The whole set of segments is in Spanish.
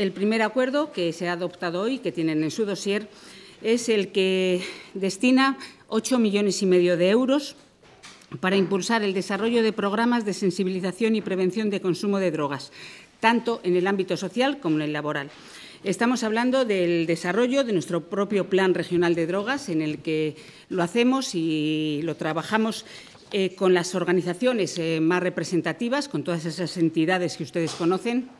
El primer acuerdo que se ha adoptado hoy, que tienen en su dossier, es el que destina 8 millones y medio de euros para impulsar el desarrollo de programas de sensibilización y prevención de consumo de drogas, tanto en el ámbito social como en el laboral. Estamos hablando del desarrollo de nuestro propio plan regional de drogas, en el que lo hacemos y lo trabajamos eh, con las organizaciones eh, más representativas, con todas esas entidades que ustedes conocen,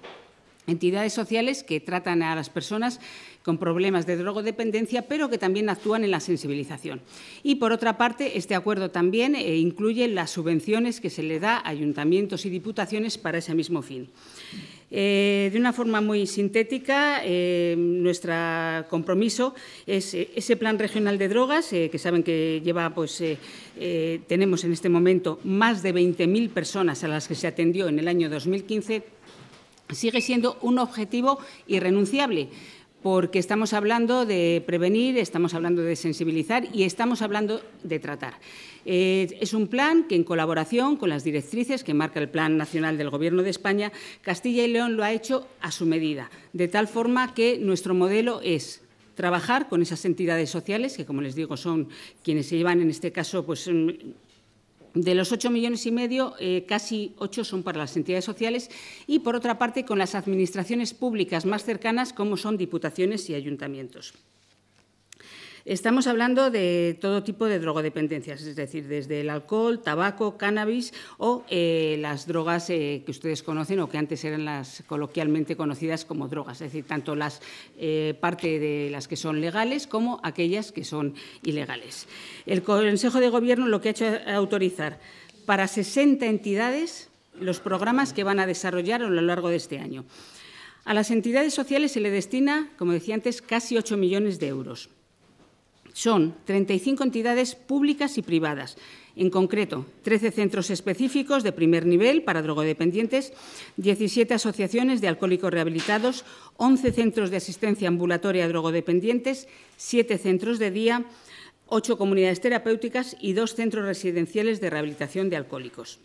entidades sociales que tratan a las personas con problemas de drogodependencia, pero que también actúan en la sensibilización. Y, por otra parte, este acuerdo también eh, incluye las subvenciones que se le da a ayuntamientos y diputaciones para ese mismo fin. Eh, de una forma muy sintética, eh, nuestro compromiso es ese plan regional de drogas, que saben que lleva, pues, tenemos en este momento más de 20.000 personas a las que se atendió en el año 2015 sigue siendo un objetivo irrenunciable porque estamos hablando de prevenir, estamos hablando de sensibilizar y estamos hablando de tratar. Eh, es un plan que, en colaboración con las directrices que marca el Plan Nacional del Gobierno de España, Castilla y León lo ha hecho a su medida, de tal forma que nuestro modelo es trabajar con esas entidades sociales, que como les digo son quienes se llevan en este caso pues, de los 8 millones y medio, eh, casi 8 son para las entidades sociales y, por otra parte, con las administraciones públicas más cercanas, como son diputaciones y ayuntamientos. Estamos hablando de todo tipo de drogodependencias, es decir, desde el alcohol, tabaco, cannabis o eh, las drogas eh, que ustedes conocen o que antes eran las coloquialmente conocidas como drogas, es decir, tanto las eh, parte de las que son legales como aquellas que son ilegales. El Consejo de Gobierno lo que ha hecho es autorizar para 60 entidades los programas que van a desarrollar a lo largo de este año. A las entidades sociales se le destina, como decía antes, casi 8 millones de euros. Son 35 entidades públicas y privadas, en concreto, 13 centros específicos de primer nivel para drogodependientes, 17 asociaciones de alcohólicos rehabilitados, 11 centros de asistencia ambulatoria a drogodependientes, 7 centros de día, 8 comunidades terapéuticas y 2 centros residenciales de rehabilitación de alcohólicos.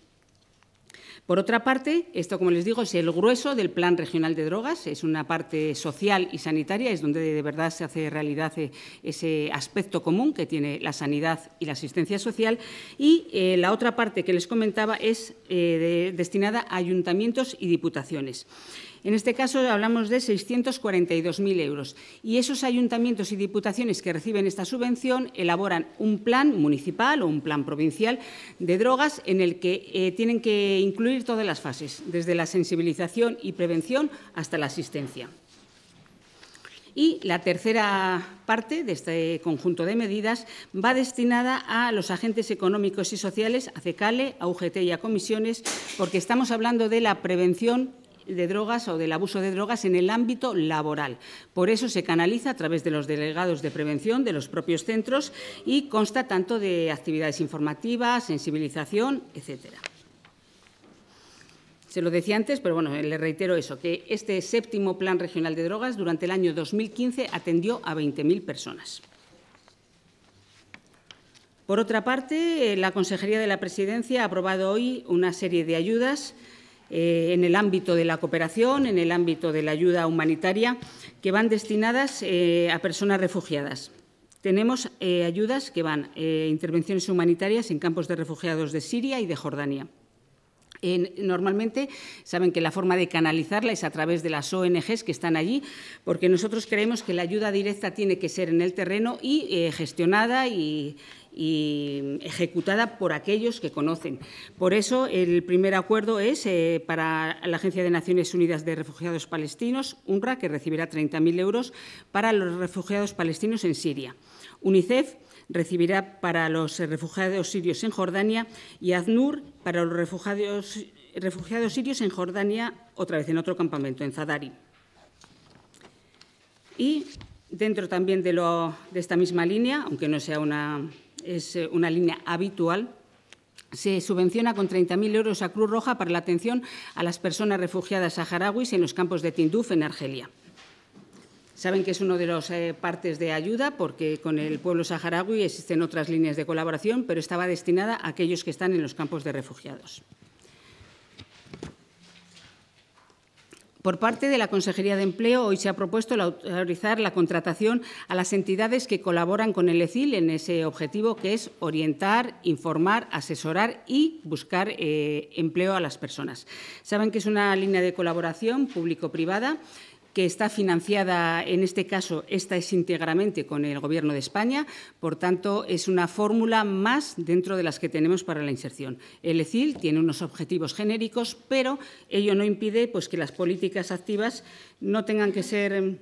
Por otra parte, esto, como les digo, es el grueso del Plan Regional de Drogas, es una parte social y sanitaria, es donde de verdad se hace realidad eh, ese aspecto común que tiene la sanidad y la asistencia social. Y eh, la otra parte que les comentaba es eh, destinada a ayuntamientos y diputaciones. En este caso hablamos de 642.000 euros. Y esos ayuntamientos y diputaciones que reciben esta subvención elaboran un plan municipal o un plan provincial de drogas en el que eh, tienen que incluir todas las fases, desde la sensibilización y prevención hasta la asistencia. Y la tercera parte de este conjunto de medidas va destinada a los agentes económicos y sociales, a CECALE, a UGT y a comisiones, porque estamos hablando de la prevención de drogas o del abuso de drogas en el ámbito laboral. Por eso se canaliza a través de los delegados de prevención de los propios centros y consta tanto de actividades informativas, sensibilización, etcétera. Se lo decía antes, pero bueno, le reitero eso, que este séptimo plan regional de drogas durante el año 2015 atendió a 20.000 personas. Por otra parte, eh, la Consejería de la Presidencia ha aprobado hoy una serie de ayudas eh, en el ámbito de la cooperación, en el ámbito de la ayuda humanitaria, que van destinadas eh, a personas refugiadas. Tenemos eh, ayudas que van a intervenciones humanitarias en campos de refugiados de Siria y de Jordania. Normalmente saben que la forma de canalizarla es a través de las ONGs que están allí, porque nosotros creemos que la ayuda directa tiene que ser en el terreno y gestionada y, y ejecutada por aquellos que conocen. Por eso, el primer acuerdo es eh, para la Agencia de Naciones Unidas de Refugiados Palestinos, UNRWA, que recibirá 30.000 euros para los refugiados palestinos en Siria. UNICEF recibirá para los refugiados sirios en Jordania y Aznur para los refugiados, refugiados sirios en Jordania, otra vez en otro campamento, en Zadari. Y dentro también de, lo, de esta misma línea, aunque no sea una es eh, una línea habitual se subvenciona con 30.000 euros a Cruz Roja para la atención a las personas refugiadas saharauis en los campos de Tinduf, en Argelia. Saben que es una de las eh, partes de ayuda porque con el pueblo saharaui existen otras líneas de colaboración, pero estaba destinada a aquellos que están en los campos de refugiados. Por parte de la Consejería de Empleo, hoy se ha propuesto autorizar la contratación a las entidades que colaboran con el ECIL en ese objetivo, que es orientar, informar, asesorar y buscar eh, empleo a las personas. Saben que es una línea de colaboración público-privada que está financiada, en este caso, esta es íntegramente con el Gobierno de España. Por tanto, es una fórmula más dentro de las que tenemos para la inserción. El ECIL tiene unos objetivos genéricos, pero ello no impide pues, que las políticas activas no tengan que ser em,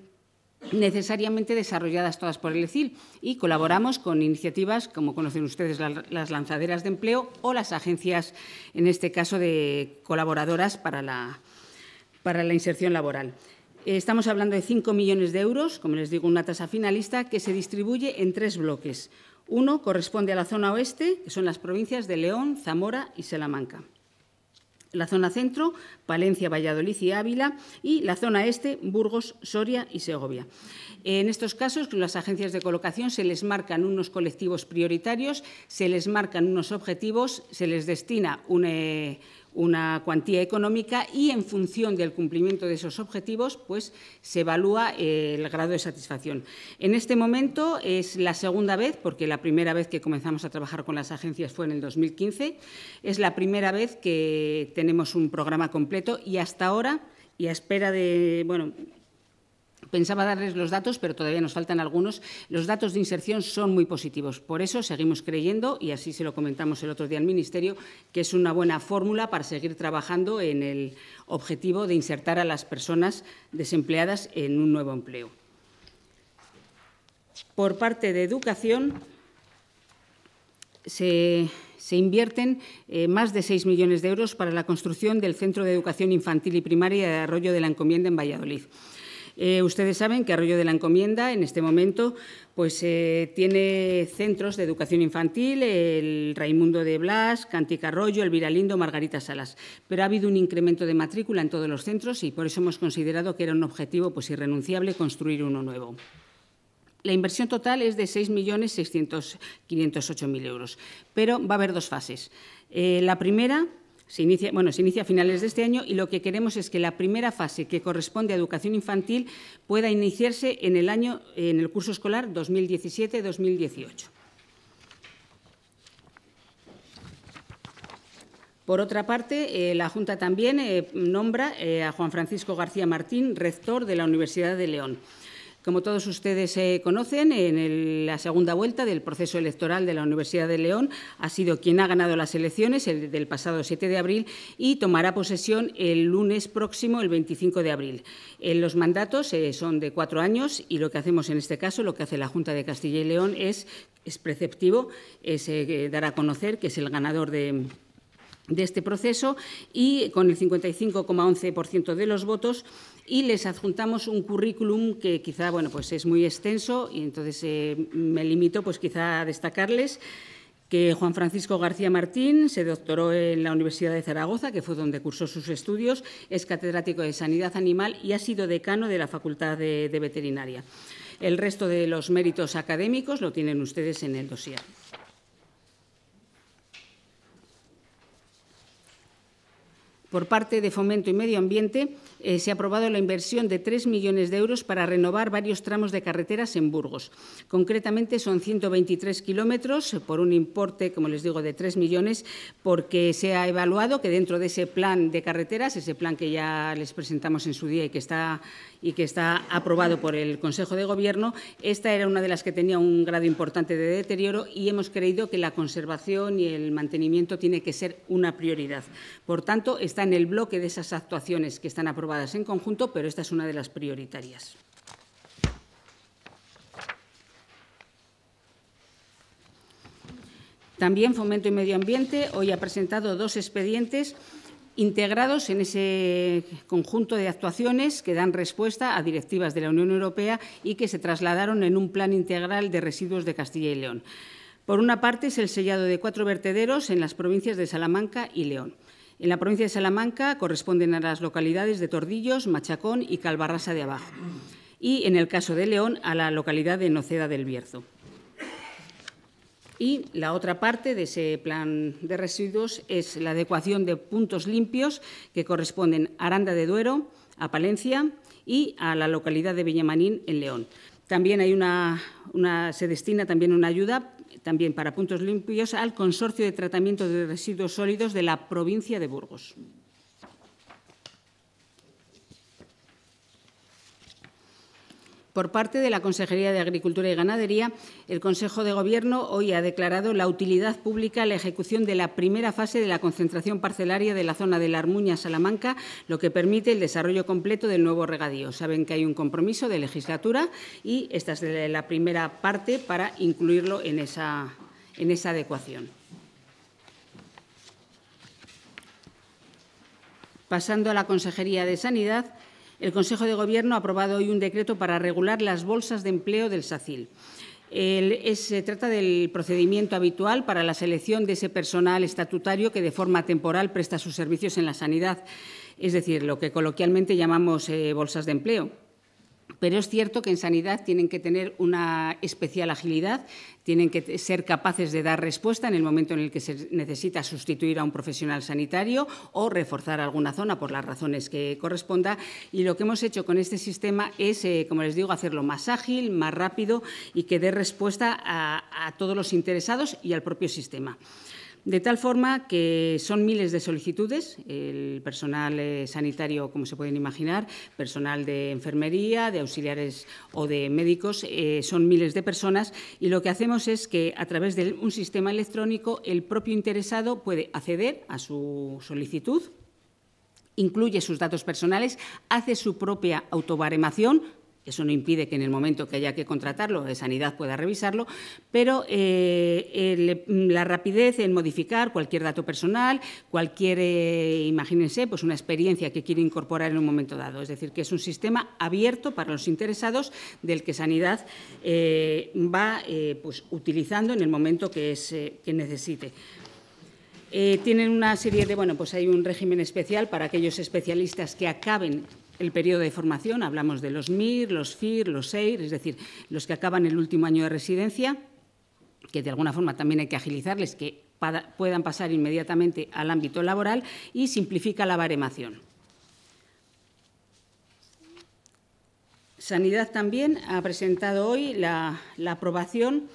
necesariamente desarrolladas todas por el ECIL y colaboramos con iniciativas como conocen ustedes las lanzaderas de empleo o las agencias, en este caso, de colaboradoras para la inserción laboral. Eh, estamos hablando de 5 millones de euros, como les digo, una tasa finalista que se distribuye en tres bloques. Uno corresponde a la zona oeste, que son las provincias de León, Zamora y Salamanca. La zona centro, Palencia, Valladolid y Ávila, y la zona este, Burgos, Soria y Segovia. En estos casos, las agencias de colocación se les marcan unos colectivos prioritarios, se les marcan unos objetivos, se les destina un, eh, una cuantía económica y en función del cumplimiento de esos objetivos pues se evalúa eh, el grado de satisfacción. En este momento es la segunda vez, porque la primera vez que comenzamos a trabajar con las agencias fue en el 2015, es la primera vez que tenemos un programa completo y hasta ahora y a espera de, bueno, Pensaba darles los datos, pero todavía nos faltan algunos. Los datos de inserción son muy positivos. Por eso seguimos creyendo, y así se lo comentamos el otro día al Ministerio, que es una buena fórmula para seguir trabajando en el objetivo de insertar a las personas desempleadas en un nuevo empleo. Por parte de educación, se, invierten eh, más de 6 millones de euros para la construcción del Centro de Educación Infantil y Primaria de Arroyo de la Encomienda en Valladolid. Eh, ustedes saben que Arroyo de la Encomienda en este momento pues, eh, tiene centros de educación infantil, el Raimundo de Blas, Cántica Arroyo, Viralindo, Lindo, Margarita Salas. Pero ha habido un incremento de matrícula en todos los centros y por eso hemos considerado que era un objetivo pues, irrenunciable construir uno nuevo. La inversión total es de 6.608.000 euros, pero va a haber dos fases. Eh, la primera se inicia, bueno, se inicia a finales de este año y lo que queremos es que la primera fase que corresponde a educación infantil pueda iniciarse en el curso escolar 2017-2018. Por otra parte, eh, la Junta también eh, nombra eh, a Juan Francisco García Martín, rector de la Universidad de León. Como todos ustedes eh, conocen, en la segunda vuelta del proceso electoral de la Universidad de León ha sido quien ha ganado las elecciones el, del pasado 7 de abril y tomará posesión el lunes próximo, el 25 de abril. Eh, los mandatos eh, son de cuatro años y lo que hacemos en este caso, lo que hace la Junta de Castilla y León es, preceptivo, es dar a conocer que es el ganador de de este proceso y con el 55,11% de los votos y les adjuntamos un currículum que quizá bueno, pues es muy extenso y entonces eh, me limito pues quizá a destacarles que Juan Francisco García Martín se doctoró en la Universidad de Zaragoza, que fue donde cursó sus estudios, es catedrático de Sanidad Animal y ha sido decano de la Facultad de, de Veterinaria. El resto de los méritos académicos lo tienen ustedes en el dossier. Por parte de Fomento y Medio Ambiente, eh, se ha aprobado la inversión de 3 millones de euros para renovar varios tramos de carreteras en Burgos. Concretamente son 123 kilómetros eh, por un importe, como les digo, de 3 millones, porque se ha evaluado que dentro de ese plan de carreteras, ese plan que ya les presentamos en su día y que está, y que está aprobado por el Consejo de Gobierno, esta era una de las que tenía un grado importante de deterioro y hemos creído que la conservación y el mantenimiento tiene que ser una prioridad. Por tanto, está en el bloque de esas actuaciones que están aprobadas en conjunto, pero esta es una de las prioritarias. También Fomento y Medio Ambiente hoy ha presentado dos expedientes integrados en ese conjunto de actuaciones que dan respuesta a directivas de la Unión Europea y que se trasladaron en un plan integral de residuos de Castilla y León. Por una parte, es el sellado de cuatro vertederos en las provincias de Salamanca y León. En la provincia de Salamanca corresponden a las localidades de Tordillos, Machacón y Calvarrasa de Abajo. Y en el caso de León, a la localidad de Noceda del Bierzo. Y la otra parte de ese plan de residuos es la adecuación de puntos limpios que corresponden a Aranda de Duero, a Palencia y a la localidad de Villamanín en León. También hay una, una, se destina también una ayuda también para puntos limpios al Consorcio de Tratamiento de Residuos Sólidos de la provincia de Burgos. Por parte de la Consejería de Agricultura y Ganadería, el Consejo de Gobierno hoy ha declarado la utilidad pública la ejecución de la primera fase de la concentración parcelaria de la zona de la Armuña-Salamanca, lo que permite el desarrollo completo del nuevo regadío. Saben que hay un compromiso de legislatura y esta es la primera parte para incluirlo en esa, en esa adecuación. Pasando a la Consejería de Sanidad, el Consejo de Gobierno ha aprobado hoy un decreto para regular las bolsas de empleo del SACIL. se trata del procedimiento habitual para la selección de ese personal estatutario que de forma temporal presta sus servicios en la sanidad, es decir, lo que coloquialmente llamamos eh, bolsas de empleo. Pero es cierto que en sanidad tienen que tener una especial agilidad, tienen que ser capaces de dar respuesta en el momento en el que se necesita sustituir a un profesional sanitario o reforzar alguna zona por las razones que corresponda. Y lo que hemos hecho con este sistema es, eh, como les digo, hacerlo más ágil, más rápido y que dé respuesta a todos los interesados y al propio sistema. De tal forma que son miles de solicitudes, el personal eh, sanitario, como se pueden imaginar, personal de enfermería, de auxiliares o de médicos, eh, son miles de personas y lo que hacemos es que a través de un sistema electrónico el propio interesado puede acceder a su solicitud, incluye sus datos personales, hace su propia autobaremación, eso no impide que en el momento que haya que contratarlo, de Sanidad pueda revisarlo, pero eh, la rapidez en modificar cualquier dato personal, cualquier, eh, imagínense, pues una experiencia que quiere incorporar en un momento dado. Es decir, que es un sistema abierto para los interesados del que Sanidad eh, va pues, utilizando en el momento que, necesite. tienen una serie de, bueno, pues hay un régimen especial para aquellos especialistas que acaben el periodo de formación, hablamos de los MIR, los FIR, los EIR, es decir, los que acaban el último año de residencia, que de alguna forma también hay que agilizarles, que puedan pasar inmediatamente al ámbito laboral y simplifica la baremación. Sanidad también ha presentado hoy la, la aprobación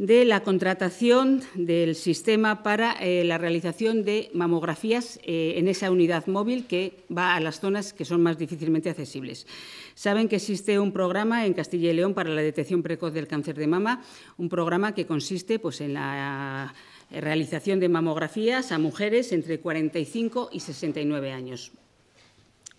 de la contratación del sistema para eh, la realización de mamografías eh, en esa unidad móvil que va a las zonas que son más difícilmente accesibles. Saben que existe un programa en Castilla y León para la detección precoz del cáncer de mama, un programa que consiste pues, en la eh, realización de mamografías a mujeres entre 45 y 69 años.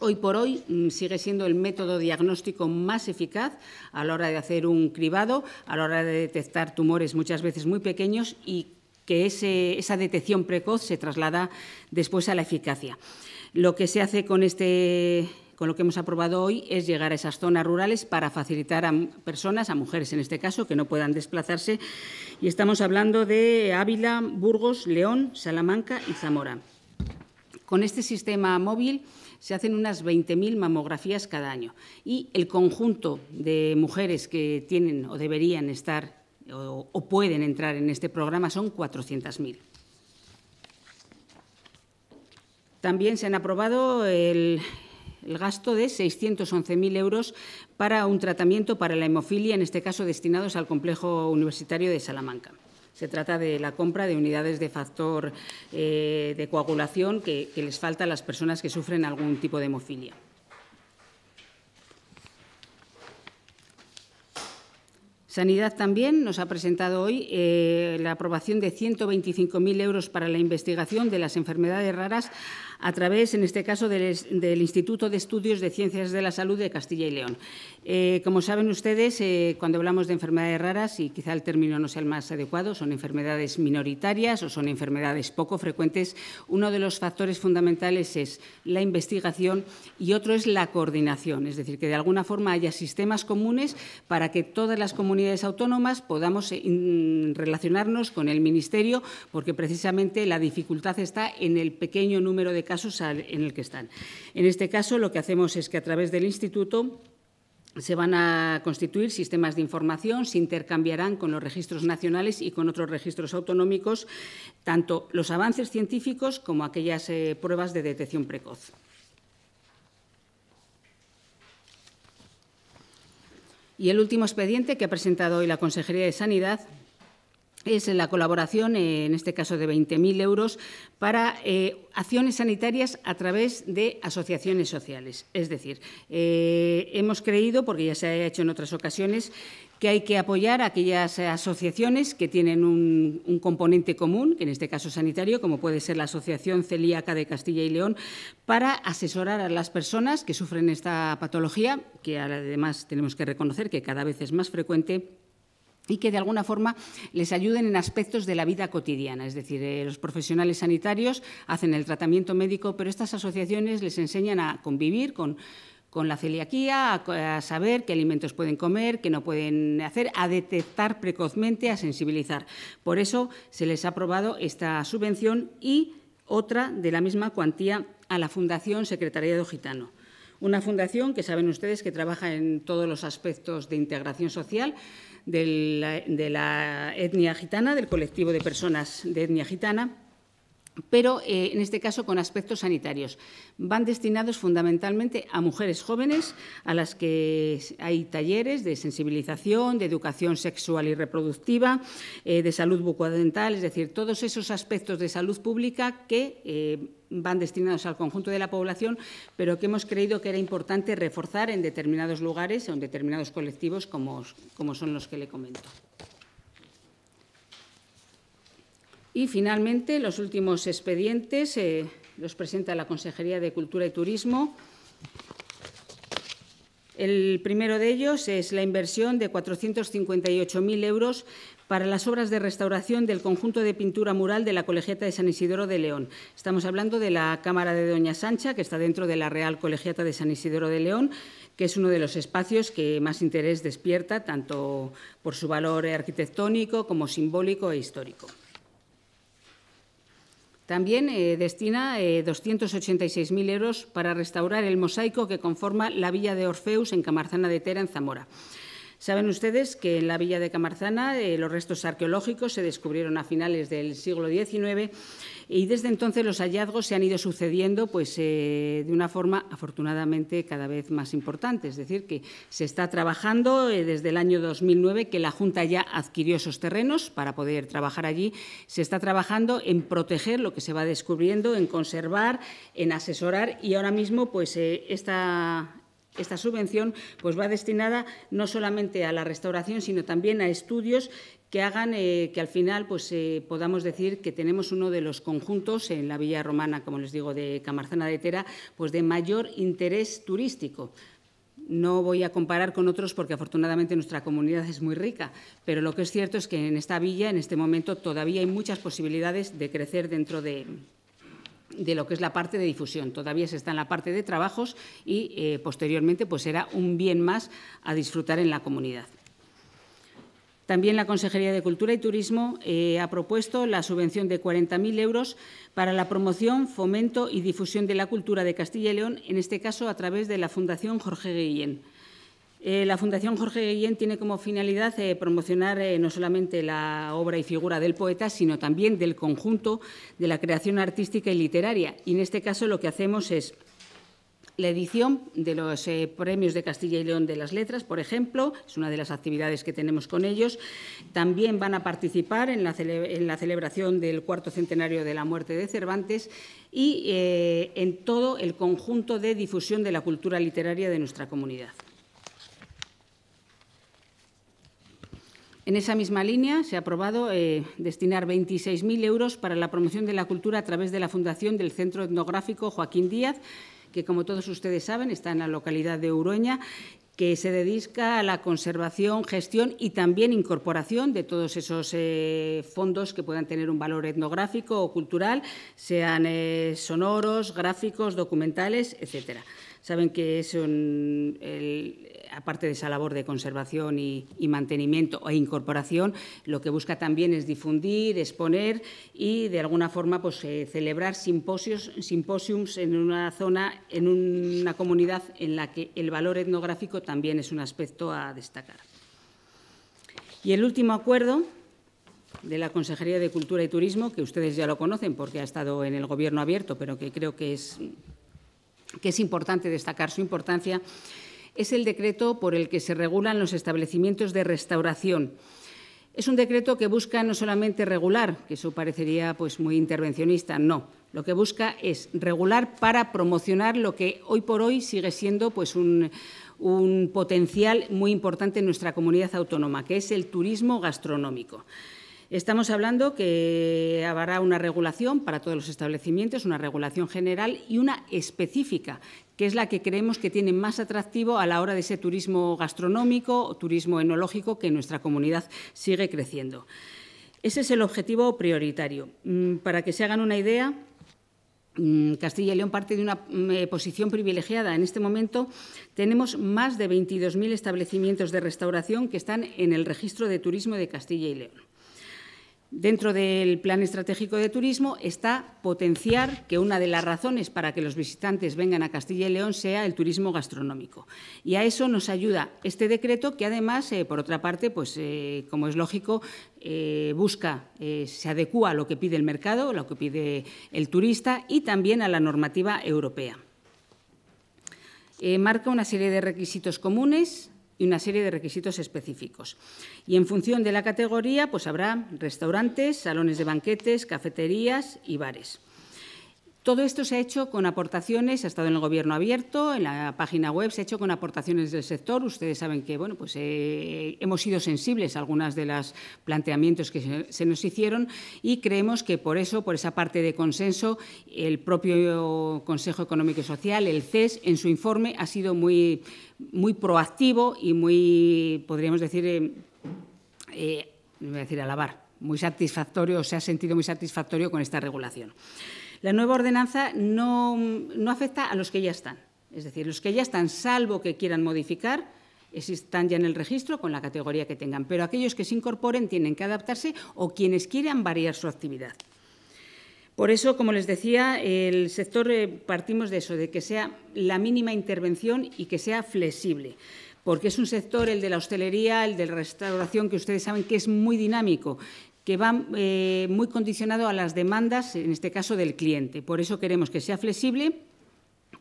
Hoy por hoy mm, sigue siendo el método diagnóstico más eficaz a la hora de hacer un cribado, a la hora de detectar tumores muchas veces muy pequeños y que esa detección precoz se traslada después a la eficacia. Lo que se hace con este, con lo que hemos aprobado hoy es llegar a esas zonas rurales para facilitar a personas, a mujeres en este caso, que no puedan desplazarse. Y estamos hablando de Ávila, Burgos, León, Salamanca y Zamora. Con este sistema móvil se hacen unas 20.000 mamografías cada año y el conjunto de mujeres que tienen o deberían estar o, pueden entrar en este programa son 400.000. También se han aprobado el, el gasto de 611.000 euros para un tratamiento para la hemofilia, en este caso destinados al Complejo Universitario de Salamanca. Se trata de la compra de unidades de factor eh, de coagulación que, les falta a las personas que sufren algún tipo de hemofilia. Sanidad también nos ha presentado hoy eh, la aprobación de 125.000 euros para la investigación de las enfermedades raras a través, en este caso, del, Instituto de Estudios de Ciencias de la Salud de Castilla y León. Eh, como saben ustedes, eh, cuando hablamos de enfermedades raras, y quizá el término no sea el más adecuado, son enfermedades minoritarias o son enfermedades poco frecuentes, uno de los factores fundamentales es la investigación y otro es la coordinación, es decir, que de alguna forma haya sistemas comunes para que todas las comunidades autónomas podamos eh, relacionarnos con el Ministerio, porque precisamente la dificultad está en el pequeño número de en el que están. En este caso, lo que hacemos es que a través del Instituto se van a constituir sistemas de información, se intercambiarán con los registros nacionales y con otros registros autonómicos tanto los avances científicos como aquellas eh, pruebas de detección precoz. Y el último expediente que ha presentado hoy la Consejería de Sanidad es la colaboración, eh, en este caso de 20.000 euros, para eh, acciones sanitarias a través de asociaciones sociales. Es decir, eh, hemos creído, porque ya se ha hecho en otras ocasiones, que hay que apoyar a aquellas asociaciones que tienen un, componente común, que en este caso sanitario, como puede ser la Asociación Celíaca de Castilla y León, para asesorar a las personas que sufren esta patología, que además tenemos que reconocer que cada vez es más frecuente y que de alguna forma les ayuden en aspectos de la vida cotidiana. Es decir, eh, los profesionales sanitarios hacen el tratamiento médico, pero estas asociaciones les enseñan a convivir con, la celiaquía, a, saber qué alimentos pueden comer, qué no pueden hacer, a detectar precozmente, a sensibilizar. Por eso se les ha aprobado esta subvención y otra de la misma cuantía a la Fundación Secretariado Gitano. Una fundación que saben ustedes que trabaja en todos los aspectos de integración social, de la, etnia gitana, del colectivo de personas de etnia gitana pero eh, en este caso con aspectos sanitarios. Van destinados fundamentalmente a mujeres jóvenes, a las que hay talleres de sensibilización, de educación sexual y reproductiva, eh, de salud bucodental, es decir, todos esos aspectos de salud pública que eh, van destinados al conjunto de la población, pero que hemos creído que era importante reforzar en determinados lugares o en determinados colectivos como, como son los que le comento. Y, finalmente, los últimos expedientes eh, los presenta la Consejería de Cultura y Turismo. El primero de ellos es la inversión de 458.000 euros para las obras de restauración del conjunto de pintura mural de la Colegiata de San Isidoro de León. Estamos hablando de la Cámara de Doña Sancha, que está dentro de la Real Colegiata de San Isidoro de León, que es uno de los espacios que más interés despierta, tanto por su valor arquitectónico como simbólico e histórico. También eh, destina 286.000 eh, euros para restaurar el mosaico que conforma la Villa de Orfeus en Camarzana de Tera, en Zamora. Saben ustedes que en la villa de Camarzana eh, los restos arqueológicos se descubrieron a finales del siglo XIX y desde entonces los hallazgos se han ido sucediendo pues, eh, de una forma afortunadamente cada vez más importante. Es decir, que se está trabajando eh, desde el año 2009 que la Junta ya adquirió esos terrenos para poder trabajar allí. Se está trabajando en proteger lo que se va descubriendo, en conservar, en asesorar y ahora mismo pues, eh, esta, subvención pues va destinada no solamente a la restauración, sino también a estudios que hagan eh, que al final pues, eh, podamos decir que tenemos uno de los conjuntos en la Villa Romana, como les digo, de Camarzana de Tera, pues de mayor interés turístico. No voy a comparar con otros porque afortunadamente nuestra comunidad es muy rica, pero lo que es cierto es que en esta villa, en este momento, todavía hay muchas posibilidades de crecer dentro de, lo que es la parte de difusión. Todavía se está en la parte de trabajos y eh, posteriormente pues será un bien más a disfrutar en la comunidad. También la Consejería de Cultura y Turismo eh, ha propuesto la subvención de 40.000 euros para la promoción, fomento y difusión de la cultura de Castilla y León, en este caso a través de la Fundación Jorge Guillén. Eh, la Fundación Jorge Guillén tiene como finalidad eh, promocionar no solamente la obra y figura del poeta, sino también del conjunto de la creación artística y literaria. Y en este caso lo que hacemos es la edición de los eh, premios de Castilla y León de las Letras, por ejemplo, es una de las actividades que tenemos con ellos. También van a participar en la, celebración del cuarto centenario de la muerte de Cervantes y eh, en todo el conjunto de difusión de la cultura literaria de nuestra comunidad. En esa misma línea se ha aprobado eh, destinar 26.000 euros para la promoción de la cultura a través de la Fundación del Centro Etnográfico Joaquín Díaz, que como todos ustedes saben está en la localidad de Uroña que se dedica a la conservación, gestión y también incorporación de todos esos eh, fondos que puedan tener un valor etnográfico o cultural, sean eh, sonoros, gráficos, documentales, etcétera. Saben que es aparte de esa labor de conservación y, mantenimiento e incorporación, lo que busca también es difundir, exponer y, de alguna forma, pues, eh, celebrar simposios, simposiums en una zona, en una comunidad en la que el valor etnográfico también es un aspecto a destacar. Y el último acuerdo de la Consejería de Cultura y Turismo, que ustedes ya lo conocen porque ha estado en el Gobierno abierto, pero que creo que es, que es importante destacar su importancia, es el decreto por el que se regulan los establecimientos de restauración. Es un decreto que busca no solamente regular, que eso parecería pues muy intervencionista, no. Lo que busca es regular para promocionar lo que hoy por hoy sigue siendo pues un potencial muy importante en nuestra comunidad autónoma, que es el turismo gastronómico. Estamos hablando que habrá una regulación para todos los establecimientos, una regulación general y una específica, que es la que creemos que tiene más atractivo a la hora de ese turismo gastronómico o turismo enológico que en nuestra comunidad sigue creciendo. Ese es el objetivo prioritario. Mm, para que se hagan una idea, mm, Castilla y León parte de una mm, eh, posición privilegiada. En este momento tenemos más de 22.000 establecimientos de restauración que están en el registro de turismo de Castilla y León dentro del Plan Estratégico de Turismo está potenciar que una de las razones para que los visitantes vengan a Castilla y León sea el turismo gastronómico. Y a eso nos ayuda este decreto que, además, eh, por otra parte, pues, eh, como es lógico, eh, busca, se adecua a lo que pide el mercado, a lo que pide el turista y también a la normativa europea. marca una serie de requisitos comunes y una serie de requisitos específicos. Y en función de la categoría, pues habrá restaurantes, salones de banquetes, cafeterías y bares. Todo esto se ha hecho con aportaciones, ha estado en el Gobierno abierto, en la página web se ha hecho con aportaciones del sector. Ustedes saben que bueno, pues, eh, hemos sido sensibles a algunos de los planteamientos que se, se, nos hicieron y creemos que por eso, por esa parte de consenso, el propio Consejo Económico y Social, el CES, en su informe ha sido muy muy proactivo y muy, podríamos decir, em, eh, voy decir alabar, muy satisfactorio, se ha sentido muy satisfactorio con esta regulación. La nueva ordenanza no, no afecta a los que ya están, es decir, los que ya están, salvo que quieran modificar, están ya en el registro con la categoría que tengan, pero aquellos que se incorporen tienen que adaptarse o quienes quieran variar su actividad. Por eso, como les decía, el sector eh, partimos de eso, de que sea la mínima intervención y que sea flexible porque es un sector, el de la hostelería, el de la restauración, que ustedes saben que es muy dinámico, que va eh, muy condicionado a las demandas, en este caso del cliente. Por eso queremos que sea flexible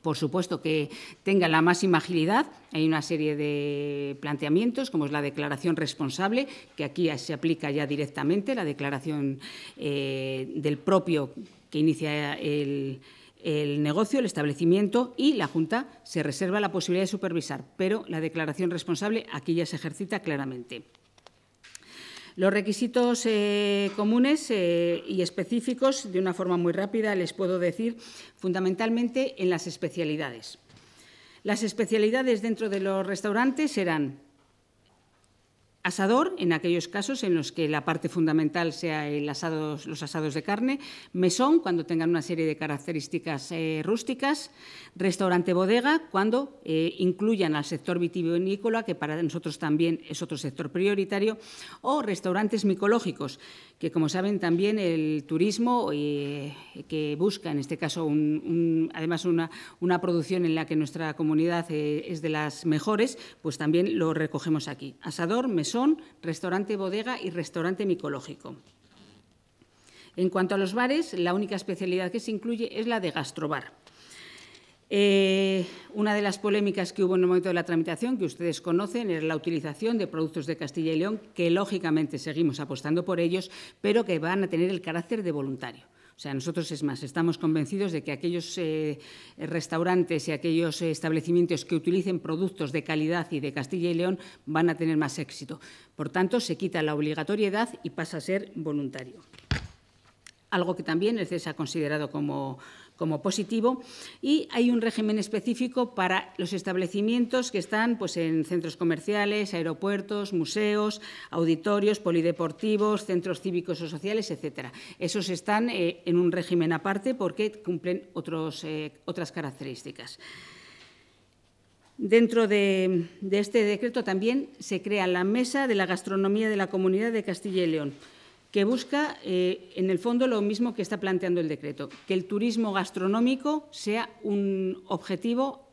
por supuesto, que tenga la máxima agilidad. Hay una serie de planteamientos, como es la declaración responsable, que aquí se aplica ya directamente, la declaración eh, del propio que inicia el, el negocio, el establecimiento y la Junta se reserva la posibilidad de supervisar, pero la declaración responsable aquí ya se ejercita claramente. Los requisitos eh, comunes eh, y específicos, de una forma muy rápida, les puedo decir, fundamentalmente en las especialidades. Las especialidades dentro de los restaurantes serán Asador, en aquellos casos en los que la parte fundamental sea los asados de carne, mesón, cuando tengan una serie de características eh, rústicas, restaurante bodega, cuando eh, incluyan al sector vitivinícola, que para nosotros también es otro sector prioritario, o restaurantes micológicos, que como saben también el turismo eh, que busca, en este caso, además una, una, producción en la que nuestra comunidad es de las mejores, pues también lo recogemos aquí. Asador, mesón, son restaurante bodega y restaurante micológico. En cuanto a los bares, la única especialidad que se incluye es la de gastrobar. Eh, una de las polémicas que hubo en el momento de la tramitación, que ustedes conocen, era la utilización de productos de Castilla y León, que lógicamente seguimos apostando por ellos, pero que van a tener el carácter de voluntario. O sea, nosotros es más, estamos convencidos de que aquellos eh, restaurantes y aquellos establecimientos que utilicen productos de calidad y de Castilla y León van a tener más éxito. Por tanto, se quita la obligatoriedad y pasa a ser voluntario. Algo que también el CES ha considerado como, como positivo. Y hay un régimen específico para los establecimientos que están pues, en centros comerciales, aeropuertos, museos, auditorios, polideportivos, centros cívicos o sociales, etcétera. Esos están eh, en un régimen aparte porque cumplen eh, otras características. Dentro de, este decreto también se crea la Mesa de la Gastronomía de la Comunidad de Castilla y León que busca, eh, en el fondo, lo mismo que está planteando el decreto, que el turismo gastronómico sea un objetivo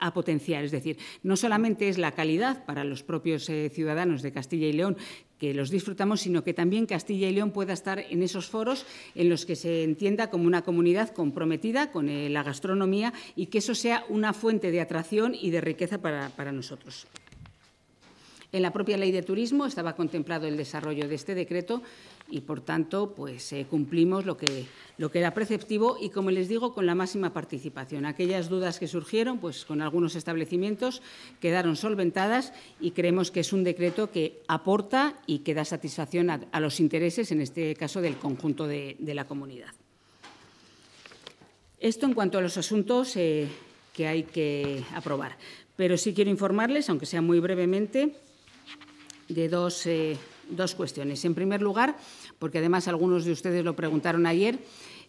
a potenciar. Es decir, no solamente es la calidad para los propios eh, ciudadanos de Castilla y León que los disfrutamos, sino que también Castilla y León pueda estar en esos foros en los que se entienda como una comunidad comprometida con eh, la gastronomía y que eso sea una fuente de atracción y de riqueza para nosotros. En la propia Ley de Turismo estaba contemplado el desarrollo de este decreto y, por tanto, pues eh, cumplimos lo que, lo que era preceptivo y, como les digo, con la máxima participación. Aquellas dudas que surgieron, pues con algunos establecimientos quedaron solventadas y creemos que es un decreto que aporta y que da satisfacción a, los intereses, en este caso, del conjunto de, la comunidad. Esto en cuanto a los asuntos eh, que hay que aprobar. Pero sí quiero informarles, aunque sea muy brevemente, de eh, dos, cuestiones. En primer lugar, porque además algunos de ustedes lo preguntaron ayer,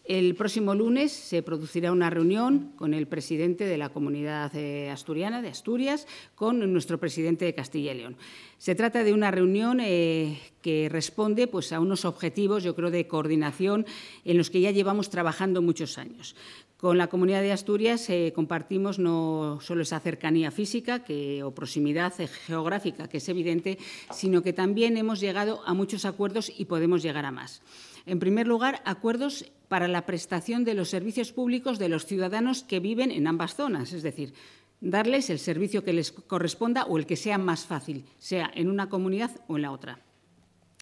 el próximo lunes se producirá una reunión con el presidente de la comunidad eh, asturiana de Asturias, con nuestro presidente de Castilla y León. Se trata de una reunión eh, que responde pues, a unos objetivos, yo creo, de coordinación en los que ya llevamos trabajando muchos años. Con la Comunidad de Asturias eh, compartimos no solo esa cercanía física que, o proximidad geográfica, que es evidente, sino que también hemos llegado a muchos acuerdos y podemos llegar a más. En primer lugar, acuerdos para la prestación de los servicios públicos de los ciudadanos que viven en ambas zonas, es decir, darles el servicio que les corresponda o el que sea más fácil, sea en una comunidad o en la otra.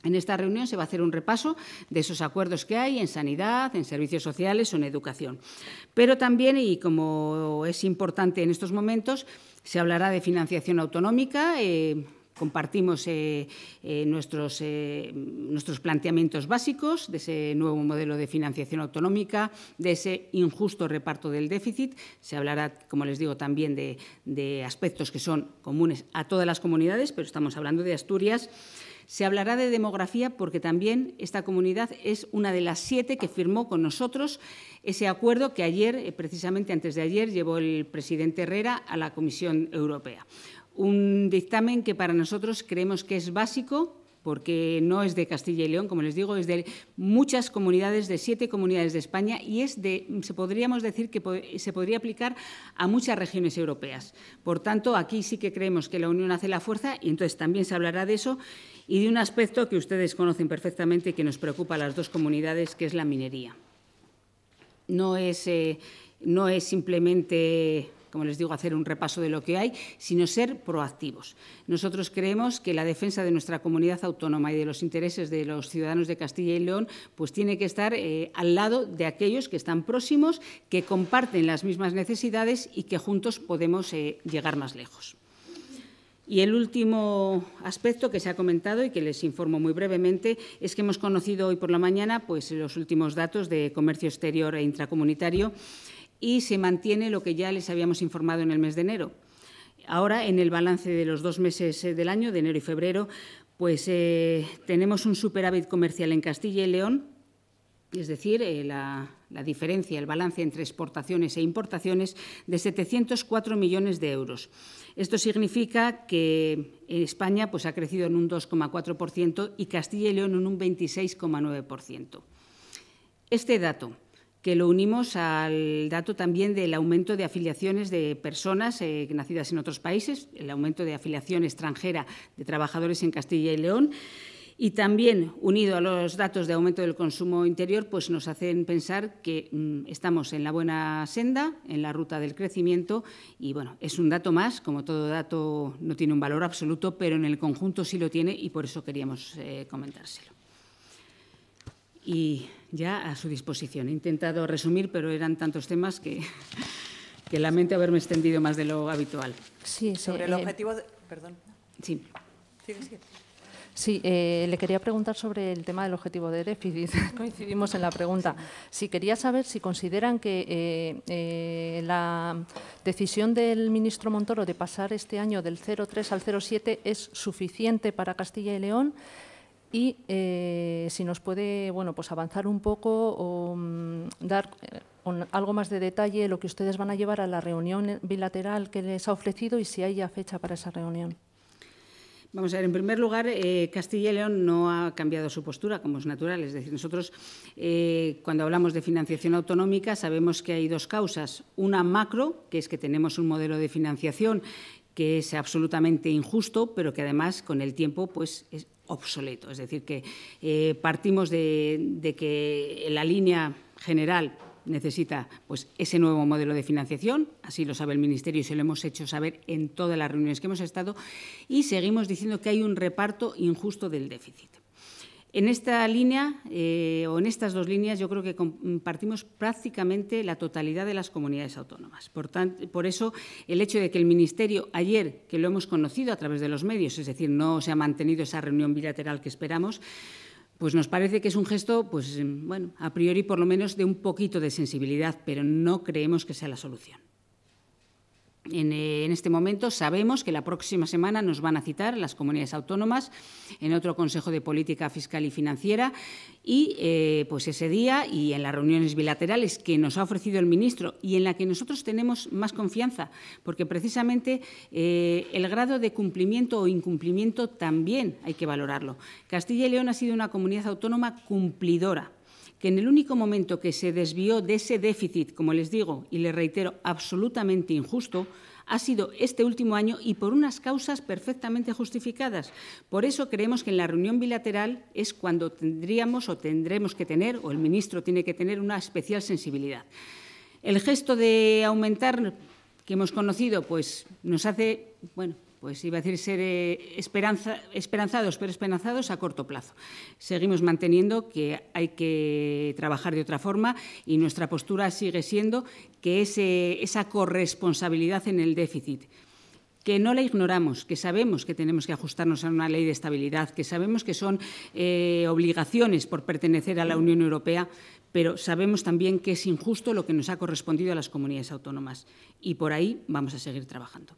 En esta reunión se va a hacer un repaso de esos acuerdos que hay en sanidad, en servicios sociales o en educación. Pero también, y como es importante en estos momentos, se hablará de financiación autonómica. Eh, compartimos eh, eh, nuestros, nuestros planteamientos básicos de ese nuevo modelo de financiación autonómica, de ese injusto reparto del déficit. Se hablará, como les digo, también de aspectos que son comunes a todas las comunidades, pero estamos hablando de Asturias. Se hablará de demografía porque también esta comunidad es una de las siete que firmó con nosotros ese acuerdo que ayer, eh, precisamente antes de ayer, llevó el presidente Herrera a la Comisión Europea. Un dictamen que para nosotros creemos que es básico porque no es de Castilla y León, como les digo, es de muchas comunidades, de siete comunidades de España y es de, se podríamos decir que se podría aplicar a muchas regiones europeas. Por tanto, aquí sí que creemos que la Unión hace la fuerza y entonces también se hablará de eso y de un aspecto que ustedes conocen perfectamente y que nos preocupa a las dos comunidades, que es la minería. no es eh, simplemente como les digo, hacer un repaso de lo que hay, sino ser proactivos. Nosotros creemos que la defensa de nuestra comunidad autónoma y de los intereses de los ciudadanos de Castilla y León, pues tiene que estar eh, al lado de aquellos que están próximos, que comparten las mismas necesidades y que juntos podemos eh, llegar más lejos. Y el último aspecto que se ha comentado y que les informo muy brevemente es que hemos conocido hoy por la mañana pues, los últimos datos de comercio exterior e intracomunitario y se mantiene lo que ya les habíamos informado en el mes de enero. Ahora, en el balance de los dos meses eh, del año, de enero y febrero, pues eh, tenemos un superávit comercial en Castilla y León, es decir, eh, la, diferencia, el balance entre exportaciones e importaciones, de 704 millones de euros. Esto significa que España pues, ha crecido en un 2,4% y Castilla y León en un 26,9%. Este dato que lo unimos al dato también del aumento de afiliaciones de personas eh, nacidas en otros países, el aumento de afiliación extranjera de trabajadores en Castilla y León. Y también, unido a los datos de aumento del consumo interior, pues nos hacen pensar que mm, estamos en la buena senda, en la ruta del crecimiento. Y bueno, es un dato más, como todo dato no tiene un valor absoluto, pero en el conjunto sí lo tiene y por eso queríamos eh, comentárselo. Y ya a su disposición. He intentado resumir, pero eran tantos temas que, que lamento haberme extendido más de lo habitual. Sí, eh, sobre eh, el objetivo. De... Perdón. Sí. sí, eh, le quería preguntar sobre el tema del objetivo de déficit. Coincidimos en la pregunta. Si quería saber si consideran que la decisión del ministro Montoro de pasar este año del 0,3 al 0,7 es suficiente para Castilla y León y eh, si nos puede bueno, pues avanzar un poco o mm, dar eh, algo más de detalle lo que ustedes van a llevar a la reunión bilateral que les ha ofrecido y si hay ya fecha para esa reunión. Vamos a ver, en primer lugar, eh, Castilla y León no ha cambiado su postura, como es natural. Es decir, nosotros cuando hablamos de financiación autonómica sabemos que hay dos causas. Una macro, que es que tenemos un modelo de financiación que es absolutamente injusto, pero que además con el tiempo pues, es, obsoleto. Es decir, que eh, partimos de, de que la línea general necesita pues, ese nuevo modelo de financiación, así lo sabe el Ministerio y se lo hemos hecho saber en todas las reuniones que hemos estado, y seguimos diciendo que hay un reparto injusto del déficit. En esta línea, eh, o en estas dos líneas, yo creo que compartimos prácticamente la totalidad de las comunidades autónomas. Por, tanto, por, eso, el hecho de que el Ministerio, ayer, que lo hemos conocido a través de los medios, es decir, no se ha mantenido esa reunión bilateral que esperamos, pues nos parece que es un gesto, pues, bueno, a priori por lo menos de un poquito de sensibilidad, pero no creemos que sea la solución. Eh, en, este momento sabemos que la próxima semana nos van a citar las comunidades autónomas en otro Consejo de Política Fiscal y Financiera y eh, pues ese día y en las reuniones bilaterales que nos ha ofrecido el ministro y en la que nosotros tenemos más confianza, porque precisamente eh, el grado de cumplimiento o incumplimiento también hay que valorarlo. Castilla y León ha sido una comunidad autónoma cumplidora que en el único momento que se desvió de ese déficit, como les digo y les reitero, absolutamente injusto, ha sido este último año y por unas causas perfectamente justificadas. Por eso creemos que en la reunión bilateral es cuando tendríamos o tendremos que tener, o el ministro tiene que tener una especial sensibilidad. El gesto de aumentar que hemos conocido, pues nos hace, bueno, pues iba a decir ser eh, esperanzados, pero esperanzados a corto plazo. Seguimos manteniendo que hay que trabajar de otra forma y nuestra postura sigue siendo que esa corresponsabilidad en el déficit, que no la ignoramos, que sabemos que tenemos que ajustarnos a una ley de estabilidad, que sabemos que son eh, obligaciones por pertenecer a la Unión Europea, pero sabemos también que es injusto lo que nos ha correspondido a las comunidades autónomas. Y por ahí vamos a seguir trabajando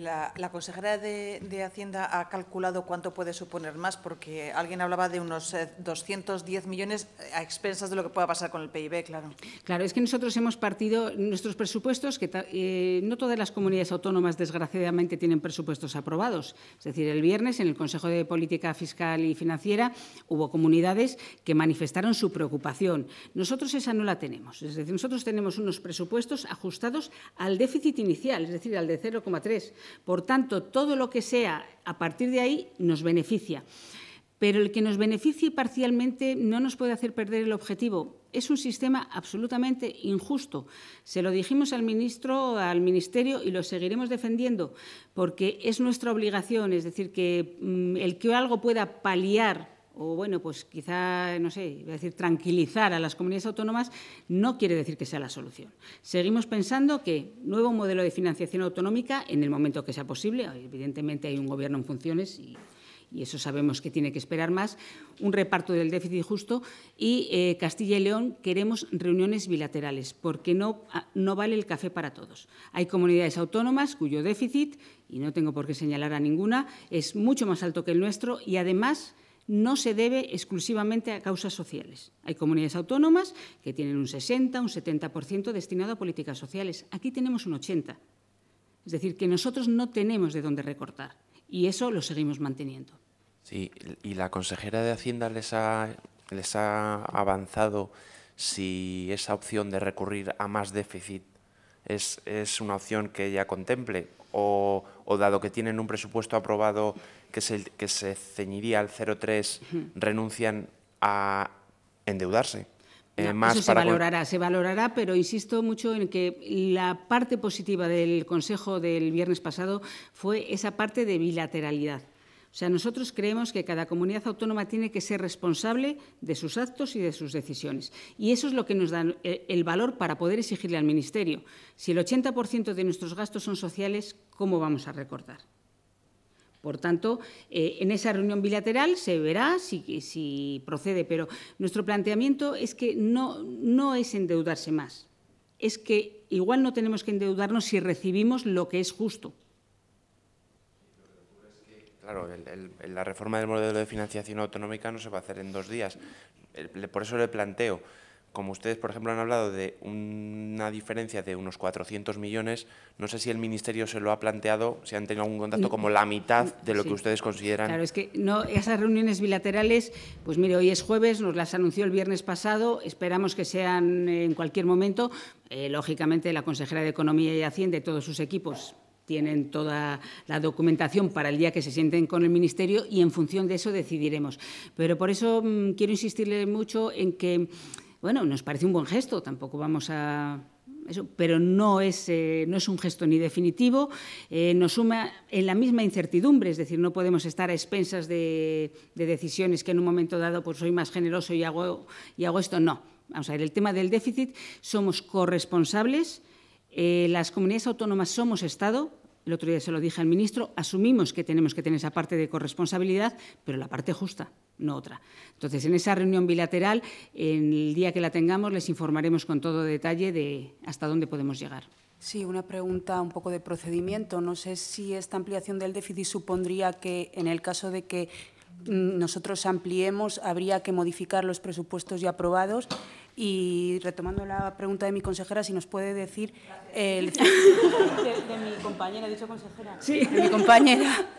la, la consejera de, Hacienda ha calculado cuánto puede suponer más, porque alguien hablaba de unos 210 eh, millones eh, a expensas de lo que pueda pasar con el PIB, claro. Claro, es que nosotros hemos partido nuestros presupuestos, que eh, no todas las comunidades autónomas, desgraciadamente, tienen presupuestos aprobados. Es decir, el viernes en el Consejo de Política Fiscal y Financiera hubo comunidades que manifestaron su preocupación. Nosotros esa no la tenemos. Es decir, nosotros tenemos unos presupuestos ajustados al déficit inicial, es decir, al de 0,3. Por tanto, todo lo que sea a partir de ahí nos beneficia. Pero el que nos beneficie parcialmente no nos puede hacer perder el objetivo, es un sistema absolutamente injusto. Se lo dijimos al ministro, al ministerio y lo seguiremos defendiendo porque es nuestra obligación, es decir, que mm, el que algo pueda paliar o bueno, pues quizá, no sé, decir tranquilizar a las comunidades autónomas, no quiere decir que sea la solución. Seguimos pensando que nuevo modelo de financiación autonómica, en el momento que sea posible, evidentemente hay un gobierno en funciones y, eso sabemos que tiene que esperar más, un reparto del déficit justo y eh, Castilla y León queremos reuniones bilaterales porque no, ah, no vale el café para todos. Hay comunidades autónomas cuyo déficit, y no tengo por qué señalar a ninguna, es mucho más alto que el nuestro y además no se debe exclusivamente a causas sociales. Hay comunidades autónomas que tienen un 60, un 70% destinado a políticas sociales. Aquí tenemos un 80. Es decir, que nosotros no tenemos de dónde recortar y eso lo seguimos manteniendo. Sí, y la consejera de Hacienda les ha, avanzado si esa opción de recurrir a más déficit es, una opción que ella contemple o dado que tienen un presupuesto aprobado que se, ceñiría al 0,3 renuncian a endeudarse. Eh, eso se valorará, se valorará, pero insisto mucho en que la parte positiva del Consejo del viernes pasado fue esa parte de bilateralidad. O sea, nosotros creemos que cada comunidad autónoma tiene que ser responsable de sus actos y de sus decisiones. Y eso es lo que nos da eh, el valor para poder exigirle al Ministerio. Si el 80% de nuestros gastos son sociales, ¿cómo vamos a recortar? Por tanto, eh, en esa reunión bilateral se verá si, procede, pero nuestro planteamiento es que no, es endeudarse más, es que igual no tenemos que endeudarnos si recibimos lo que es justo. Claro, la reforma del modelo de financiación autonómica no se va a hacer en dos días. por eso le planteo, como ustedes, por ejemplo, han hablado de una diferencia de unos 400 millones, no sé si el Ministerio se lo ha planteado, si han tenido algún contacto mm. como la mitad de lo que ustedes consideran. Claro, es que no, esas reuniones bilaterales, pues mire, hoy es jueves, nos las anunció el viernes pasado, esperamos que sean eh, en cualquier momento. Eh, lógicamente, la consejera de Economía y Hacienda y todos sus equipos tienen toda la documentación para el día que se sienten con el Ministerio y en función de eso decidiremos. Pero por eso mm, quiero insistirle mucho en que bueno, nos parece un buen gesto, tampoco vamos a eso, pero no es, eh, no es un gesto ni definitivo, eh, nos suma en la misma incertidumbre, es decir, no podemos estar a expensas de, decisiones que en un momento dado pues soy más generoso y hago, y hago esto, no. Vamos a ver, el tema del déficit, somos corresponsables, eh, las comunidades autónomas somos Estado, el otro día se lo dije al ministro, asumimos que tenemos que tener esa parte de corresponsabilidad, pero la parte justa, no otra. Entonces, en esa reunión bilateral, en el día que la tengamos, les informaremos con todo detalle de hasta dónde podemos llegar. Sí, una pregunta un poco de procedimiento. No sé si esta ampliación del déficit supondría que, en el caso de que mm, nosotros ampliemos, habría que modificar los presupuestos ya aprobados. Y retomando la pregunta de mi consejera, si nos puede decir de, mi compañera, dicho consejera. mi compañera.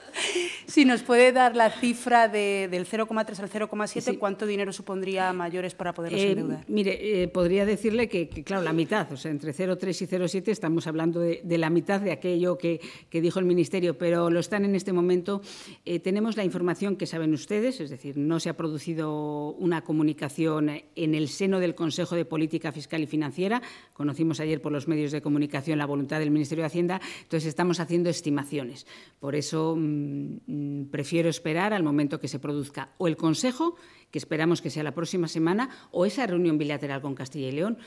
Si nos puede dar la cifra de, del 0,3 al 0,7, ¿cuánto dinero supondría mayores para poderlos eh, Mire, eh, podría decirle que, claro, la mitad, o sea, entre 0,3 y 0,7 estamos hablando de, la mitad de aquello que, dijo el Ministerio, pero lo están en este momento. Eh, tenemos la información que saben ustedes, es decir, no se ha producido una comunicación en el seno del Consejo de Política Fiscal y Financiera. Conocimos ayer por los medios de comunicación la voluntad del Ministerio de Hacienda, entonces estamos haciendo estimaciones. Por eso mm, prefiero esperar al momento que se produzca o el Consejo, que esperamos que sea la próxima semana, o esa reunión bilateral con Castilla y León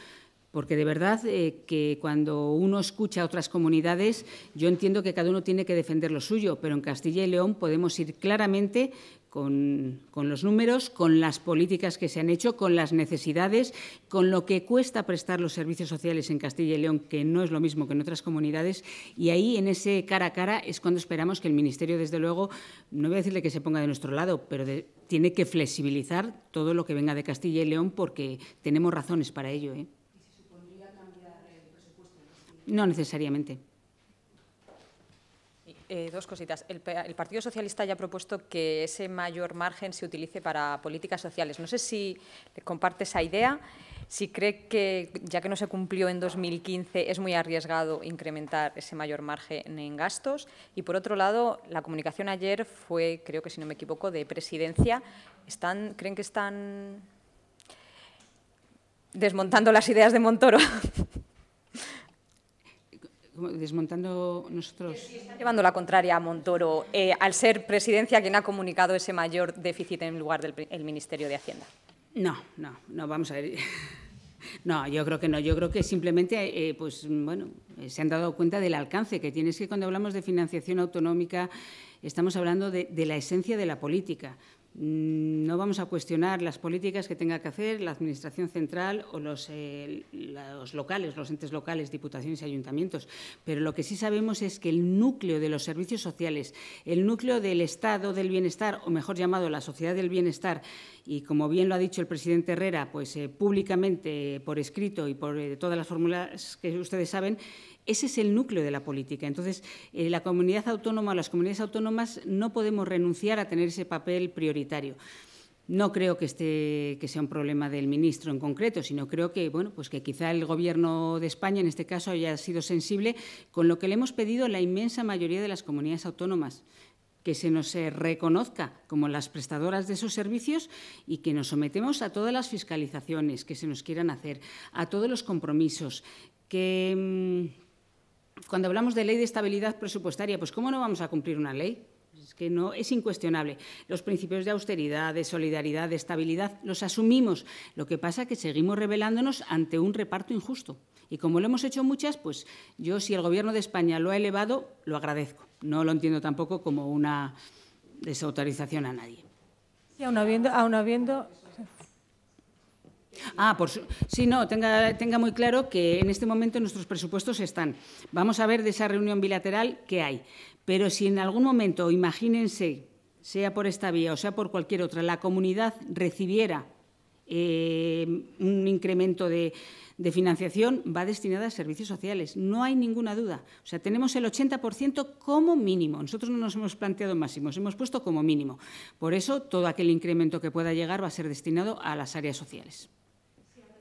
porque de verdad eh, que cuando uno escucha a otras comunidades, yo entiendo que cada uno tiene que defender lo suyo, pero en Castilla y León podemos ir claramente con, los números, con las políticas que se han hecho, con las necesidades, con lo que cuesta prestar los servicios sociales en Castilla y León, que no es lo mismo que en otras comunidades. Y ahí, en ese cara a cara, es cuando esperamos que el Ministerio, desde luego, no voy a decirle que se ponga de nuestro lado, pero tiene que flexibilizar todo lo que venga de Castilla y León porque tenemos razones para ello. ¿eh? ¿Y se supondría cambiar el presupuesto? No necesariamente. Eh, dos cositas. El, Partido Socialista ya ha propuesto que ese mayor margen se utilice para políticas sociales. No sé si comparte esa idea, si cree que, ya que no se cumplió en 2015, es muy arriesgado incrementar ese mayor margen en gastos. Y, por otro lado, la comunicación ayer fue, creo que si no me equivoco, de presidencia. ¿Creen que están desmontando las ideas de Montoro? desmontando nosotros. Llevando la contraria a Montoro, eh, al ser presidencia quien ha comunicado ese mayor déficit en lugar del Ministerio de Hacienda. No, no, no, vamos a ver. No, yo creo que no. Yo creo que simplemente, eh, pues bueno, eh, se han dado cuenta del alcance que tiene. Es que cuando hablamos de financiación autonómica estamos hablando de, de la esencia de la política. Mm, no vamos a cuestionar las políticas que tenga que hacer la Administración central o los, eh, los, locales, los entes locales, diputaciones y ayuntamientos, pero lo que sí sabemos es que el núcleo de los servicios sociales, el núcleo del Estado del bienestar, o mejor llamado la sociedad del bienestar, y como bien lo ha dicho el presidente Herrera, pues eh, públicamente, por escrito y por eh, todas las fórmulas que ustedes saben, ese es el núcleo de la política. Entonces, eh, la comunidad autónoma o las comunidades autónomas no podemos renunciar a tener ese papel prioritario. No creo que, esté que sea un problema del ministro en concreto, sino creo que, bueno, pues que quizá el Gobierno de España, en este caso, haya sido sensible con lo que le hemos pedido la inmensa mayoría de las comunidades autónomas que se nos eh, reconozca como las prestadoras de esos servicios y que nos sometemos a todas las fiscalizaciones que se nos quieran hacer, a todos los compromisos, que, mm, cuando hablamos de ley de estabilidad presupuestaria, pues ¿cómo no vamos a cumplir una ley? Es que no es incuestionable. Los principios de austeridad, de solidaridad, de estabilidad, los asumimos. Lo que pasa es que seguimos rebelándonos ante un reparto injusto. Y como lo hemos hecho muchas, pues yo si el Gobierno de España lo ha elevado, lo agradezco. No lo entiendo tampoco como una desautorización a nadie. habiendo, habiendo Ah, por sí, no, tenga, muy claro que en este momento nuestros presupuestos están. Vamos a ver de esa reunión bilateral qué hay. Pero si en algún momento, imagínense, sea por esta vía o sea por cualquier otra, la comunidad recibiera eh, un incremento de, de, financiación va destinada a servicios sociales. No hay ninguna duda. O sea, tenemos el 80% como mínimo. Nosotros no nos hemos planteado máximos, hemos puesto como mínimo. Por eso, todo aquel incremento que pueda llegar va a ser destinado a las áreas sociales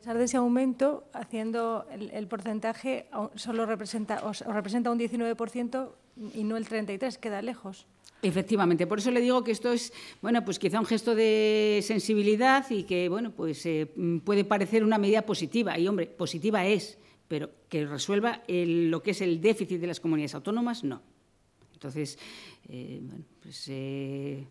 pesar de ese aumento, haciendo el, porcentaje, solo representa, o, representa un 19% y no el 33%, queda lejos. Efectivamente, por eso le digo que esto es, bueno, pues quizá un gesto de sensibilidad y que, bueno, pues eh, puede parecer una medida positiva. Y, hombre, positiva es, pero que resuelva lo que es el déficit de las comunidades autónomas, no. Entonces, eh, bueno, pues... Eh,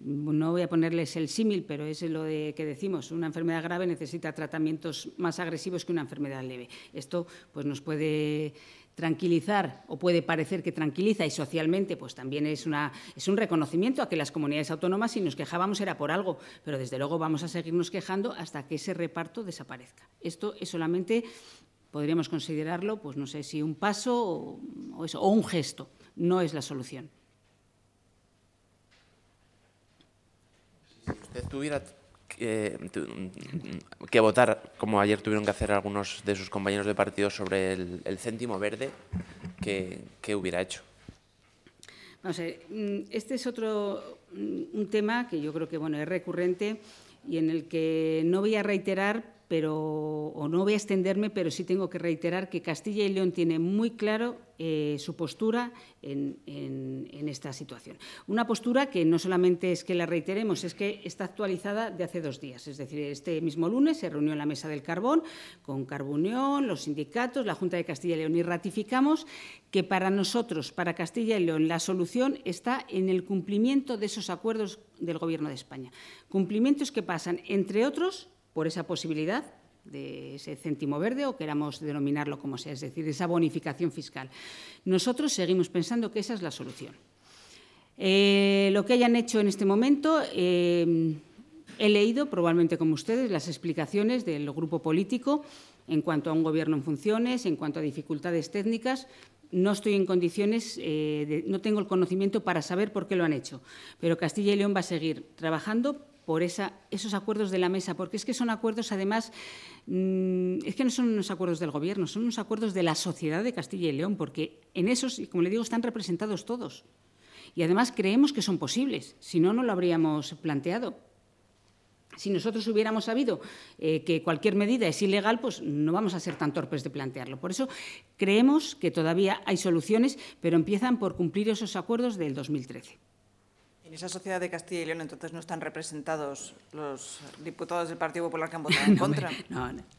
no voy a ponerles el símil, pero es lo de que decimos, una enfermedad grave necesita tratamientos más agresivos que una enfermedad leve. Esto pues, nos puede tranquilizar o puede parecer que tranquiliza y socialmente pues también es, una, es un reconocimiento a que las comunidades autónomas si nos quejábamos era por algo, pero desde luego vamos a seguirnos quejando hasta que ese reparto desaparezca. Esto es solamente, podríamos considerarlo, pues no sé si un paso eso, o un gesto, no es la solución. tuviera que, votar, como ayer tuvieron que hacer algunos de sus compañeros de partido, sobre el, céntimo verde, ¿qué, hubiera hecho? Vamos a mm, este es otro mm, un tema que yo creo que bueno, es recurrente y en el que no voy a reiterar pero, o no voy a extenderme, pero sí tengo que reiterar que Castilla y León tiene muy claro eh, su postura en, en, esta situación. Una postura que no solamente es que la reiteremos, es que está actualizada de hace dos días. Es decir, este mismo lunes se reunió en la Mesa del Carbón con Carbunión, los sindicatos, la Junta de Castilla y León y ratificamos que para nosotros, para Castilla y León, la solución está en el cumplimiento de esos acuerdos del Gobierno de España. Cumplimientos que pasan, entre otros, por esa posibilidad de ese céntimo verde o queramos denominarlo como sea, es decir, esa bonificación fiscal. Nosotros seguimos pensando que esa es la solución. Eh, lo que hayan hecho en este momento, eh, he leído, probablemente como ustedes, las explicaciones del grupo político en cuanto a un gobierno en funciones, en cuanto a dificultades técnicas. No estoy en condiciones, eh, no tengo el conocimiento para saber por qué lo han hecho, pero Castilla y León va a seguir trabajando por esa, esos acuerdos de la mesa, porque es que son acuerdos, además, mm, es que no son unos acuerdos del Gobierno, son unos acuerdos de la sociedad de Castilla y León, porque en esos, como le digo, están representados todos. Y además creemos que son posibles, si no, no lo habríamos planteado. Si nosotros hubiéramos sabido eh, que cualquier medida es ilegal, pues no vamos a ser tan torpes de plantearlo. Por eso creemos que todavía hay soluciones, pero empiezan por cumplir esos acuerdos del 2013. En esa sociedad de Castilla y León, entonces, no están representados los diputados del Partido Popular que han votado en contra.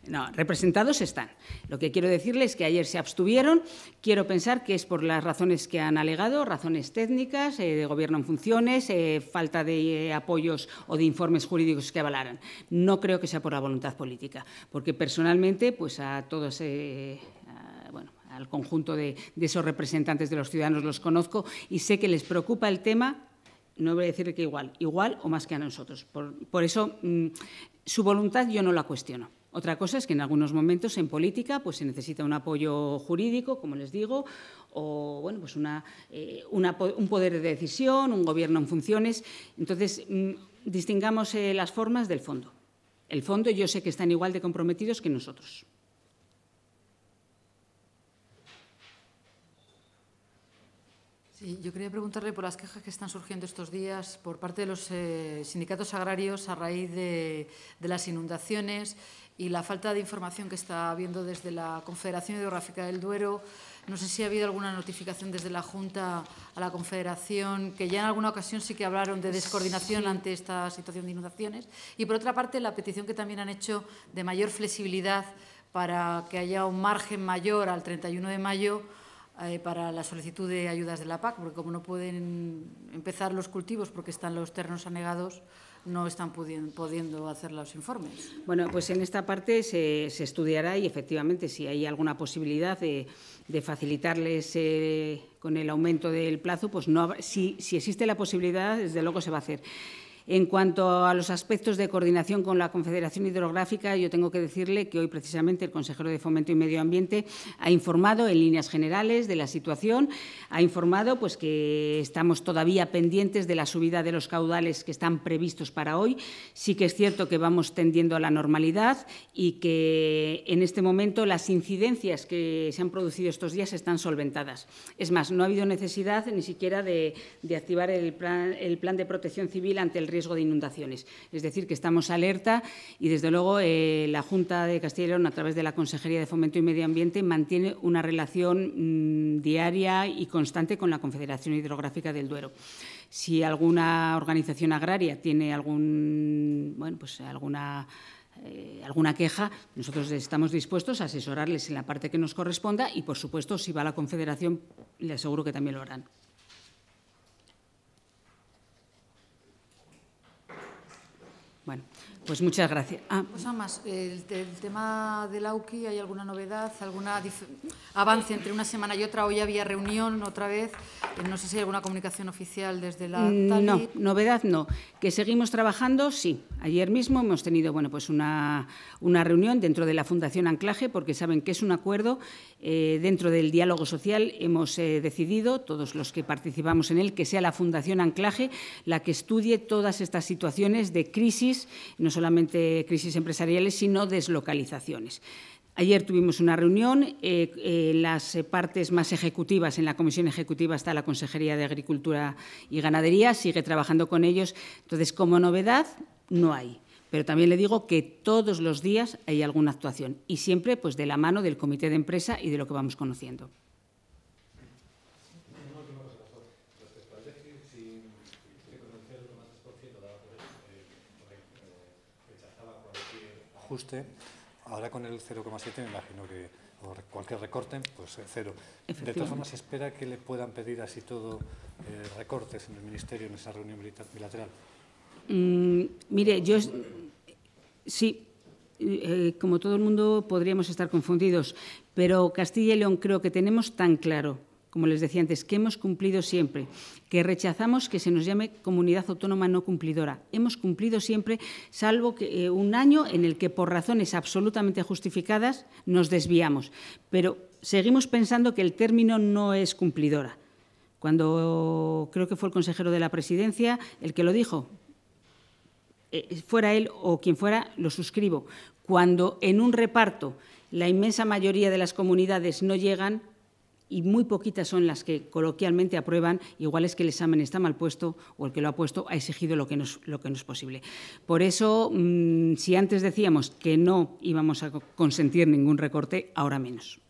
No, representados están. Lo que quiero decirles es que ayer se abstuvieron. Quiero pensar que es por las razones que han alegado, razones técnicas, eh, de gobierno en funciones, eh, falta de eh, apoyos o de informes jurídicos que avalaran. No creo que sea por la voluntad política, porque personalmente, pues a todos. al conjunto de esos representantes de los ciudadanos los conozco y sé que les preocupa el tema no voy a decir que igual, igual o más que a nosotros. Por, eso, mm, su voluntad yo no la cuestiono. Otra cosa es que en algunos momentos en política pues, se necesita un apoyo jurídico, como les digo, o bueno, pues eh, un poder de decisión, un gobierno en funciones. Entonces, mm, distingamos eh, las formas del fondo. El fondo yo sé que están igual de comprometidos que nosotros. yo quería preguntarle por las quejas que están surgiendo estos días por parte de los eh, sindicatos agrarios a raíz de, las inundaciones y la falta de información que está habiendo desde la Confederación Hidrográfica del Duero. No sé si ha habido alguna notificación desde la Junta a la Confederación, que ya en alguna ocasión sí que hablaron de descoordinación ante esta situación de inundaciones. Y por otra parte, la petición que también han hecho de mayor flexibilidad para que haya un margen mayor al 31 de mayo eh, para la solicitud de ayudas de la PAC, porque como no pueden empezar los cultivos porque están los ternos anegados, no están pudiendo, hacer los informes. Bueno, pues en esta parte se, estudiará y efectivamente si hay alguna posibilidad de, facilitarles eh, con el aumento del plazo, pues no, si, si existe la posibilidad, desde luego se va a hacer. En cuanto a los aspectos de coordinación con la Confederación Hidrográfica, yo tengo que decirle que hoy precisamente el consejero de Fomento y Medio Ambiente ha informado en líneas generales de la situación, ha informado pues que estamos todavía pendientes de la subida de los caudales que están previstos para hoy. Sí que es cierto que vamos tendiendo a la normalidad y que en este momento las incidencias que se han producido estos días están solventadas. Es más, no ha habido necesidad ni siquiera de, activar el plan, el plan de protección civil ante el riesgo riesgo de inundaciones. Es decir, que estamos alerta y, desde luego, eh, la Junta de Castilla y León, a través de la Consejería de Fomento y Medio Ambiente, mantiene una relación mm, diaria y constante con la Confederación Hidrográfica del Duero. Si alguna organización agraria tiene algún, bueno, pues alguna eh, alguna queja, nosotros estamos dispuestos a asesorarles en la parte que nos corresponda y, por supuesto, si va a la Confederación, le aseguro que también lo harán. Bueno. Pues muchas gracias. Ah. Pues el, tema del AUKI, ¿hay alguna novedad, algún avance entre una semana y otra? Hoy había reunión otra vez, eh, no sé si hay alguna comunicación oficial desde la TALI. Mm, no, novedad no. Que seguimos trabajando, sí. Ayer mismo hemos tenido bueno, pues una, una reunión dentro de la Fundación Anclaje, porque saben que es un acuerdo. Eh, dentro del diálogo social hemos eh, decidido, todos los que participamos en él, que sea la Fundación Anclaje la que estudie todas estas situaciones de crisis solamente crisis empresariales, sino deslocalizaciones. Ayer tuvimos una reunión, eh, eh, las eh, partes más ejecutivas, en la comisión ejecutiva está la Consejería de Agricultura y Ganadería, sigue trabajando con ellos, entonces como novedad no hay. Pero también le digo que todos los días hay alguna actuación y siempre pues, de la mano del comité de empresa y de lo que vamos conociendo. ahora con el 0,7 me imagino que o cualquier recorte, pues eh, cero. De todas formas, se espera que le puedan pedir así todo eh, recortes en el Ministerio en esa reunión bilateral. Mm, mire, yo sí, eh, como todo el mundo podríamos estar confundidos, pero Castilla y León creo que tenemos tan claro como les decía antes, que hemos cumplido siempre, que rechazamos que se nos llame comunidad autónoma no cumplidora. Hemos cumplido siempre, salvo que, eh, un año en el que por razones absolutamente justificadas nos desviamos. Pero seguimos pensando que el término no es cumplidora. Cuando creo que fue el consejero de la presidencia el que lo dijo, eh, fuera él o quien fuera, lo suscribo. Cuando en un reparto la inmensa mayoría de las comunidades no llegan, y muy poquitas son las que coloquialmente aprueban, igual es que el examen está mal puesto o el que lo ha puesto ha exigido lo que no es, posible. Por eso, mm, si antes decíamos que no íbamos a consentir ningún recorte, ahora menos.